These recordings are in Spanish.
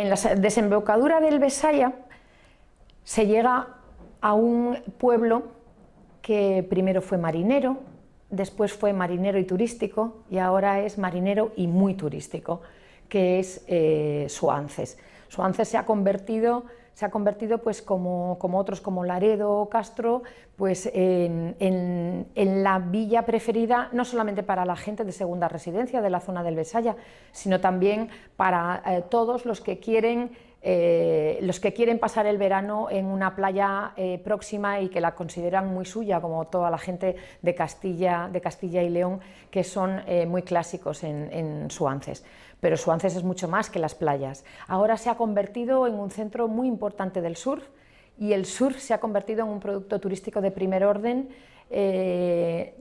En la desembocadura del Besaya se llega a un pueblo que primero fue marinero, después fue marinero y turístico y ahora es marinero y muy turístico, que es eh, Suances. Suances se ha convertido se ha convertido, pues como, otros, como Laredo o Castro, pues en, la villa preferida no solamente para la gente de segunda residencia de la zona del Besaya, sino también para eh, todos los que quieren eh, los que quieren pasar el verano en una playa eh, próxima y que la consideran muy suya, como toda la gente de Castilla, de Castilla y León, que son muy clásicos en, su ANSES pero Suances es mucho más que las playas. Ahora se ha convertido en un centro muy importante del surf y el surf se ha convertido en un producto turístico de primer orden eh,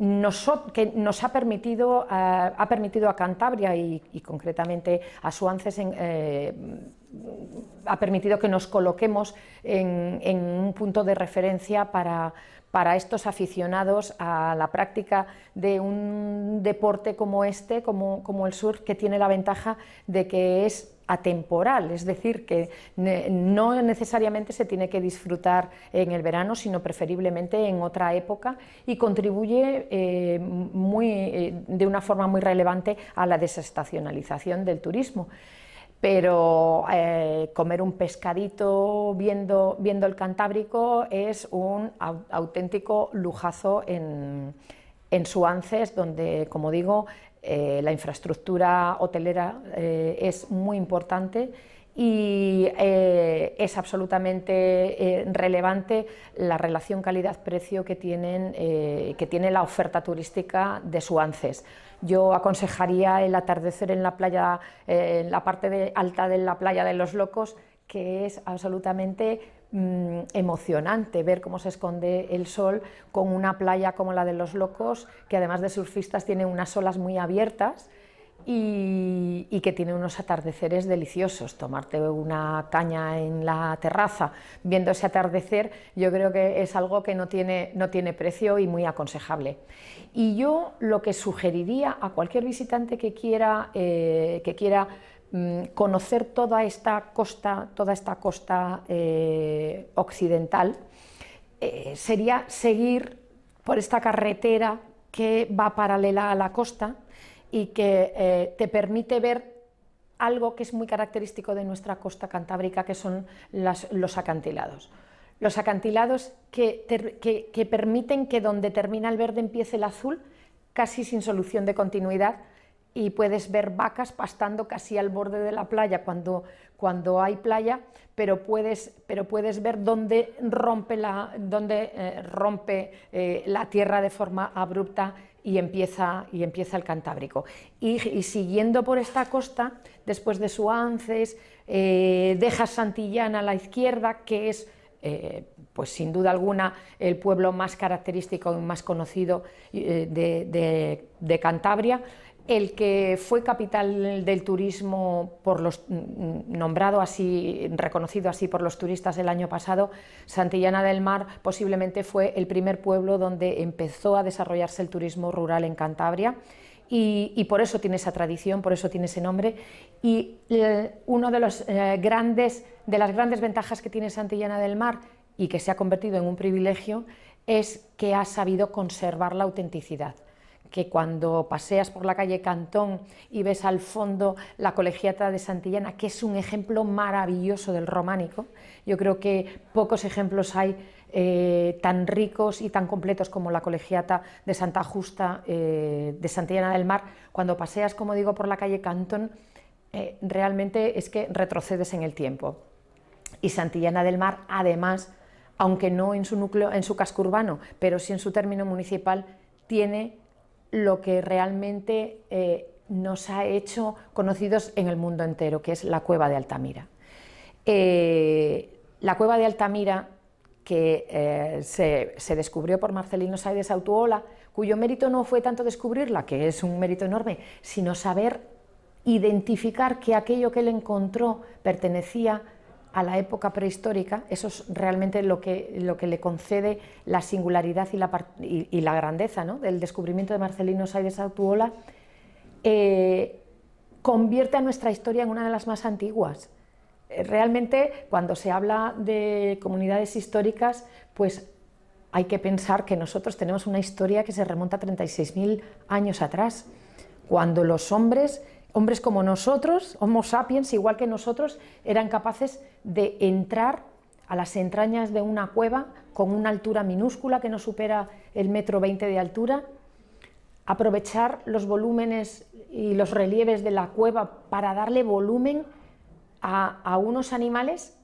que nos ha permitido, ha permitido a Cantabria y, concretamente a Suances eh, ha permitido que nos coloquemos en un punto de referencia para, para estos aficionados a la práctica de un deporte como este, como, el sur, que tiene la ventaja de que es atemporal, es decir, que no necesariamente se tiene que disfrutar en el verano, sino preferiblemente en otra época y contribuye eh, eh, de una forma muy relevante a la desestacionalización del turismo pero eh, comer un pescadito viendo, el Cantábrico es un auténtico lujazo en, en Suances, donde, como digo, eh, la infraestructura hotelera eh, es muy importante y es absolutamente relevante la relación calidad-precio que, que tiene la oferta turística de Suances. Yo aconsejaría el atardecer en la playa, eh, en la parte alta de la playa de los locos, que es absolutamente mm, emocionante ver cómo se esconde el sol con una playa como la de los locos, que además de surfistas tiene unas olas muy abiertas y, que tiene unos atardeceres deliciosos. Tomarte una caña en la terraza viendo ese atardecer, yo creo que es algo que no tiene, precio y muy aconsejable. Y yo lo que sugeriría a cualquier visitante que quiera, eh, que quiera mm, conocer toda esta costa, toda esta costa eh, occidental, eh, sería seguir por esta carretera que va paralela a la costa, y que eh, te permite ver algo que es muy característico de nuestra costa cantábrica, que son los acantilados. Los acantilados que, permiten que donde termina el verde empiece el azul, casi sin solución de continuidad, y puedes ver vacas pastando casi al borde de la playa cuando, hay playa, pero puedes, pero puedes ver dónde rompe, eh, rompe eh, la tierra de forma abrupta y empieza, y empieza el Cantábrico. Y, siguiendo por esta costa, después de Suances, eh, deja Santillana a la izquierda, que es, eh, pues sin duda alguna, el pueblo más característico y más conocido eh, de Cantabria el que fue capital del turismo por los mm, mm, nombrado así reconocido así por los turistas el año pasado, Santillana del Mar posiblemente fue el primer pueblo donde empezó a desarrollarse el turismo rural en Cantabria. Y, por eso tiene esa tradición, por eso tiene ese nombre. Y eh, una de, los, eh, de las grandes ventajas que tiene Santillana del Mar y que se ha convertido en un privilegio es que ha sabido conservar la autenticidad que cuando paseas por la calle Cantón y ves al fondo la colegiata de Santillana, que es un ejemplo maravilloso del románico, yo creo que pocos ejemplos hay eh, tan ricos y tan completos como la colegiata de Santa Justa eh, de Santillana del Mar. Cuando paseas, como digo, por la calle Cantón, eh, realmente es que retrocedes en el tiempo. Y Santillana del Mar, además, aunque no en su núcleo, en su casco urbano, pero sí en su término municipal, tiene lo que realmente eh, nos ha hecho conocidos en el mundo entero, que es la cueva de Altamira. Eh, la cueva de Altamira, que eh, se, se, descubrió por Marcelino Saides Autuola, cuyo mérito no fue tanto descubrirla, que es un mérito enorme, sino saber identificar que aquello que él encontró pertenecía a la época prehistórica, eso es realmente lo que, lo que le concede la singularidad y la, grandeza del descubrimiento de Marcelino Saides de eh, convierte a nuestra historia en una de las más antiguas. Eh, realmente, cuando se habla de comunidades históricas, pues hay que pensar que nosotros tenemos una historia que se remonta a 36.000 años atrás, cuando los hombres hombres como nosotros, Homo sapiens, igual que nosotros, eran capaces de entrar a las entrañas de una cueva con una altura minúscula que no supera el metro veinte de altura, aprovechar los volúmenes y los relieves de la cueva para darle volumen a, unos animales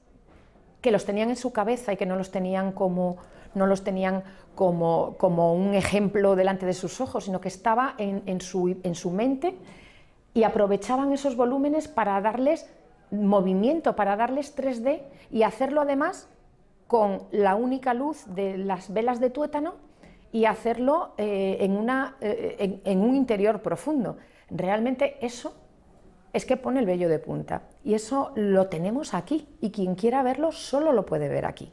que los tenían en su cabeza y que no los tenían como, no los tenían como, un ejemplo delante de sus ojos, sino que estaba en su mente y aprovechaban esos volúmenes para darles movimiento, para darles 3D y hacerlo además con la única luz de las velas de tuétano y hacerlo eh, en, una, eh, en, un interior profundo. Realmente eso es que pone el vello de punta y eso lo tenemos aquí y quien quiera verlo solo lo puede ver aquí.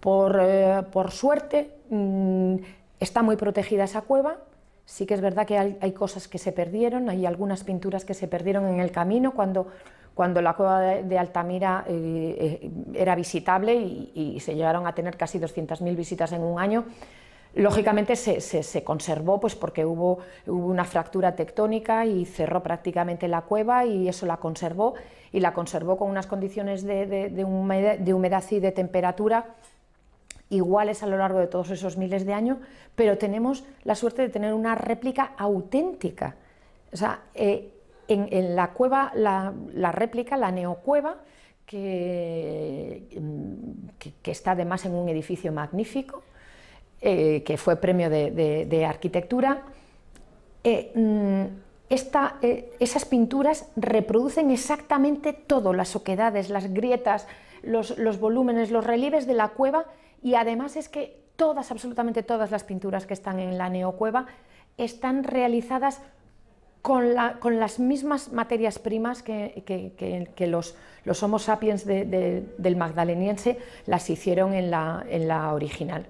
Por, eh, suerte mm, está muy protegida esa cueva, Sí que es verdad que hay, cosas que se perdieron, hay algunas pinturas que se perdieron en el camino cuando, cuando la cueva de, Altamira eh, eh, era visitable y, se llegaron a tener casi 200.000 visitas en un año. Lógicamente se, conservó pues porque hubo, hubo una fractura tectónica y cerró prácticamente la cueva y eso la conservó y la conservó con unas condiciones de, humedad y de temperatura iguales a lo largo de todos esos miles de años, pero tenemos la suerte de tener una réplica auténtica. O sea, eh, en, la cueva, la, réplica, la neocueva, mm, que, que, está además en un edificio magnífico, eh, que fue premio de, arquitectura, eh, mm, esas pinturas reproducen exactamente todo, las oquedades, las grietas, los volúmenes, los relieves de la cueva y además es que todas, absolutamente todas las pinturas que están en la neocueva están realizadas con, las mismas materias primas que, los, los, Homo sapiens del Magdaleniense las hicieron en la original.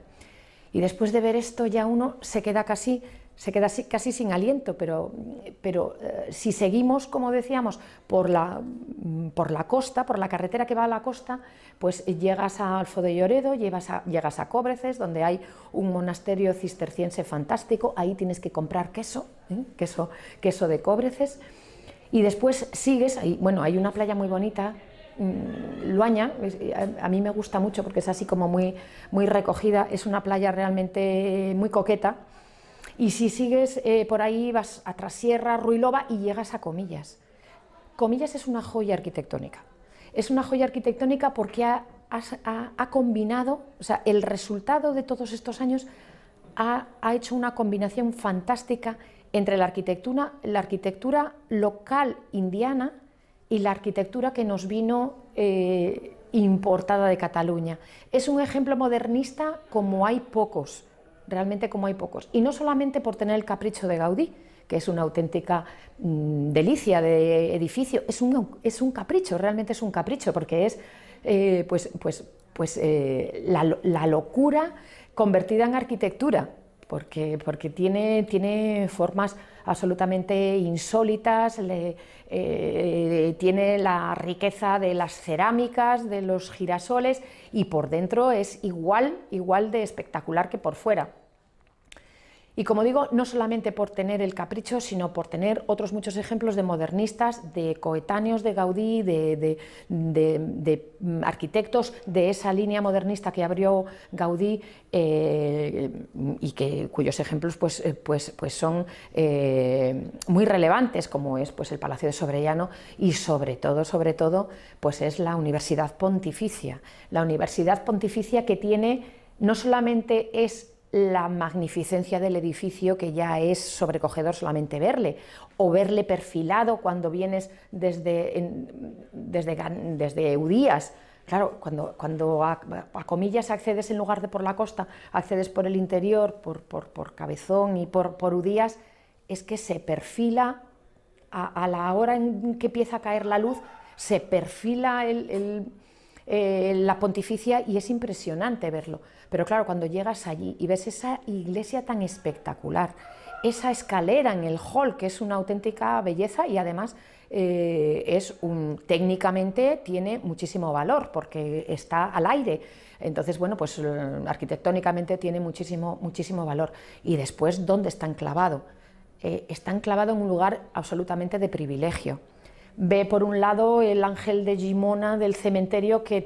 Y después de ver esto ya uno se queda casi se queda casi sin aliento, pero, pero eh, si seguimos, como decíamos, por la, mm, por la costa, por la carretera que va a la costa, pues llegas a Alfo de Lloredo, llegas a, llegas a Cobreces, donde hay un monasterio cisterciense fantástico, ahí tienes que comprar queso, ¿eh? queso, queso de Cobreces, y después sigues, bueno, hay una playa muy bonita, mm, Luaña, a mí me gusta mucho porque es así como muy, muy recogida, es una playa realmente muy coqueta, y si sigues eh, por ahí, vas a Trasierra, Ruiloba y llegas a Comillas. Comillas es una joya arquitectónica. Es una joya arquitectónica porque ha, combinado, o sea, el resultado de todos estos años ha, hecho una combinación fantástica entre la arquitectura, la arquitectura local indiana y la arquitectura que nos vino eh, importada de Cataluña. Es un ejemplo modernista como hay pocos realmente como hay pocos. Y no solamente por tener el capricho de Gaudí, que es una auténtica mm, delicia de edificio, es un, capricho, realmente es un capricho, porque es eh, pues, pues, pues eh, la, locura convertida en arquitectura, porque, porque tiene, formas absolutamente insólitas, eh, tiene la riqueza de las cerámicas, de los girasoles y por dentro es igual, igual de espectacular que por fuera. Y como digo, no solamente por tener el capricho, sino por tener otros muchos ejemplos de modernistas, de coetáneos de Gaudí, de, mm, arquitectos de esa línea modernista que abrió Gaudí eh, y que, cuyos ejemplos pues, eh, pues, pues son eh, muy relevantes, como es pues, el Palacio de Sobrellano y sobre todo, sobre todo, pues es la Universidad Pontificia. La Universidad Pontificia que tiene, no solamente es la magnificencia del edificio que ya es sobrecogedor solamente verle, o verle perfilado cuando vienes desde, desde, desde Udías. Claro, cuando, cuando a, comillas accedes en lugar de por la costa, accedes por el interior, por, por, Cabezón y por, por Udías, es que se perfila a, la hora en que empieza a caer la luz, se perfila el eh, la pontificia y es impresionante verlo. Pero claro, cuando llegas allí y ves esa iglesia tan espectacular, esa escalera en el hall, que es una auténtica belleza y además eh, es técnicamente tiene muchísimo valor porque está al aire. Entonces, bueno, pues eh, arquitectónicamente tiene muchísimo, muchísimo valor. Y después, ¿dónde está enclavado? está enclavado en un lugar absolutamente de privilegio ve por un lado el ángel de Gimona del cementerio que,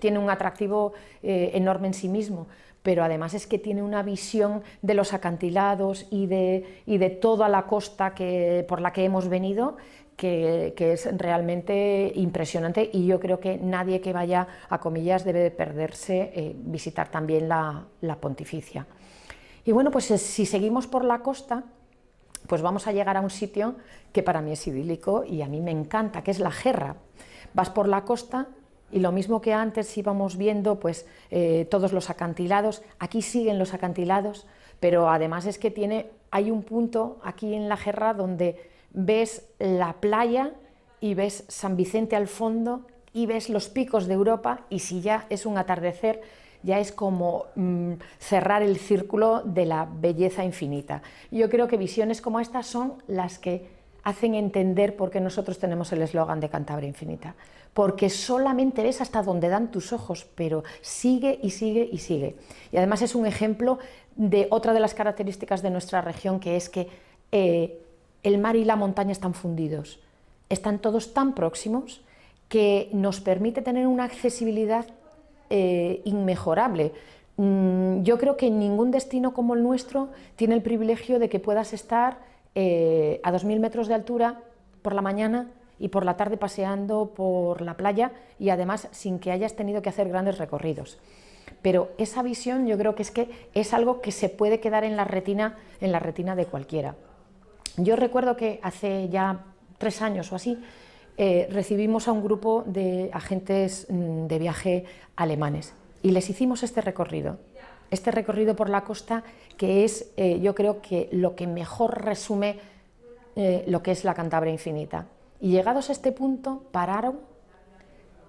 tiene un atractivo eh, enorme en sí mismo, pero además es que tiene una visión de los acantilados y de, toda la costa que, por la que hemos venido que, es realmente impresionante y yo creo que nadie que vaya a comillas debe perderse eh, visitar también la pontificia. Y bueno, pues eh, si seguimos por la costa, pues vamos a llegar a un sitio que para mí es idílico y a mí me encanta, que es la Gerra. Vas por la costa y lo mismo que antes íbamos viendo pues eh, todos los acantilados, aquí siguen los acantilados, pero además es que tiene, hay un punto aquí en la Gerra donde ves la playa y ves San Vicente al fondo y ves los picos de Europa y si ya es un atardecer, ya es como mm, cerrar el círculo de la belleza infinita. Yo creo que visiones como estas son las que hacen entender por qué nosotros tenemos el eslogan de Cantabria Infinita. Porque solamente ves hasta donde dan tus ojos, pero sigue y sigue y sigue. Y además es un ejemplo de otra de las características de nuestra región, que es que eh, el mar y la montaña están fundidos, están todos tan próximos que nos permite tener una accesibilidad eh, inmejorable. Mm, yo creo que ningún destino como el nuestro tiene el privilegio de que puedas estar eh, a 2.000 metros de altura por la mañana y por la tarde paseando por la playa y además sin que hayas tenido que hacer grandes recorridos. Pero esa visión yo creo que es que es algo que se puede quedar en la retina, en la retina de cualquiera. Yo recuerdo que hace ya tres años o así eh, recibimos a un grupo de agentes mm, de viaje alemanes y les hicimos este recorrido. Este recorrido por la costa que es, eh, yo creo que lo que mejor resume eh, lo que es la Cantabria Infinita. Y llegados a este punto, pararon,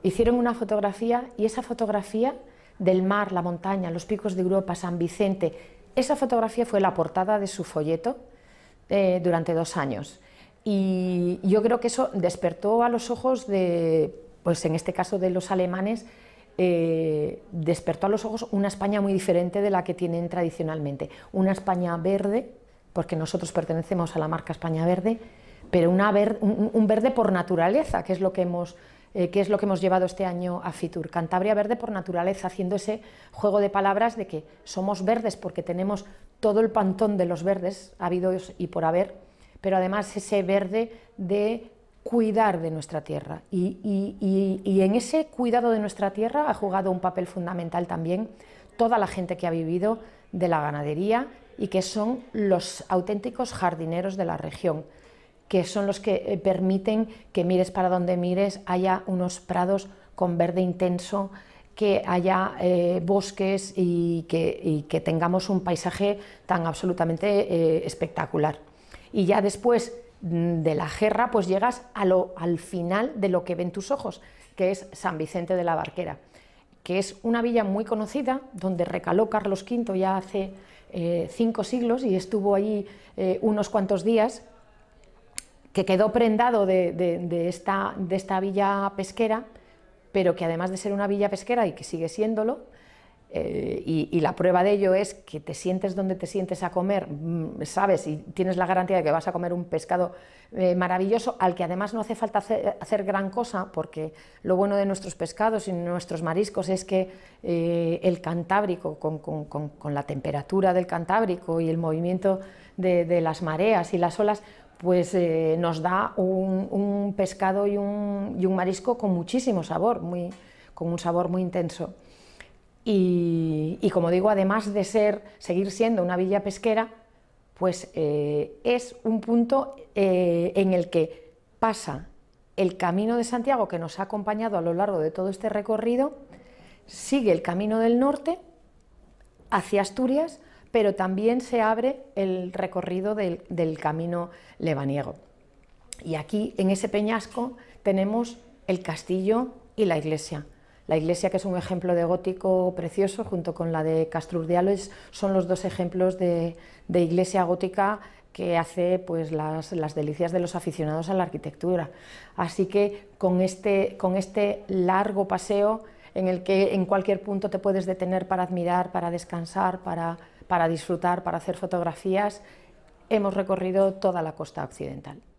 hicieron una fotografía y esa fotografía del mar, la montaña, los picos de Europa, San Vicente, esa fotografía fue la portada de su folleto durante dos años. Y yo creo que eso despertó a los ojos de, pues en este caso de los alemanes, eh, despertó a los ojos una España muy diferente de la que tienen tradicionalmente. Una España verde, porque nosotros pertenecemos a la marca España Verde, pero un, verde por naturaleza, que es lo que hemos eh, que es lo que hemos llevado este año a Fitur. Cantabria Verde por naturaleza, haciendo ese juego de palabras de que somos verdes porque tenemos todo el pantón de los verdes habidos y por haber, pero además ese verde de cuidar de nuestra tierra. Y, en ese cuidado de nuestra tierra ha jugado un papel fundamental también toda la gente que ha vivido de la ganadería y que son los auténticos jardineros de la región, que son los que eh, permiten que mires para donde mires, haya unos prados con verde intenso, que haya eh, bosques y que, tengamos un paisaje tan absolutamente eh, espectacular y ya después mm, de la jerra pues llegas a lo, al final de lo que ven tus ojos, que es San Vicente de la Barquera, que es una villa muy conocida donde recaló Carlos V ya hace eh, cinco siglos y estuvo allí eh, unos cuantos días, que quedó prendado esta, de esta villa pesquera, pero que además de ser una villa pesquera y que sigue siéndolo, eh, y, la prueba de ello es que te sientes donde te sientes a comer, mm, sabes, y tienes la garantía de que vas a comer un pescado eh, maravilloso, al que además no hace falta hacer, gran cosa, porque lo bueno de nuestros pescados y nuestros mariscos es que eh, el Cantábrico, con, la temperatura del Cantábrico y el movimiento de, las mareas y las olas, pues nos da un, pescado y un, y un, marisco con muchísimo sabor, muy, con un sabor muy intenso. Y, como digo, además de ser, seguir siendo una villa pesquera, pues eh, es un punto eh, en el que pasa el camino de Santiago que nos ha acompañado a lo largo de todo este recorrido, sigue el camino del norte hacia Asturias, pero también se abre el recorrido del, del camino lebaniego. Y aquí, en ese peñasco, tenemos el castillo y la iglesia. La iglesia, que es un ejemplo de gótico precioso, junto con la de Castrurdiales, son los dos ejemplos de, iglesia gótica que hace pues, las, delicias de los aficionados a la arquitectura. Así que este, con este, largo paseo en el que en cualquier punto te puedes detener para admirar, para descansar, para disfrutar, para hacer fotografías, hemos recorrido toda la costa occidental.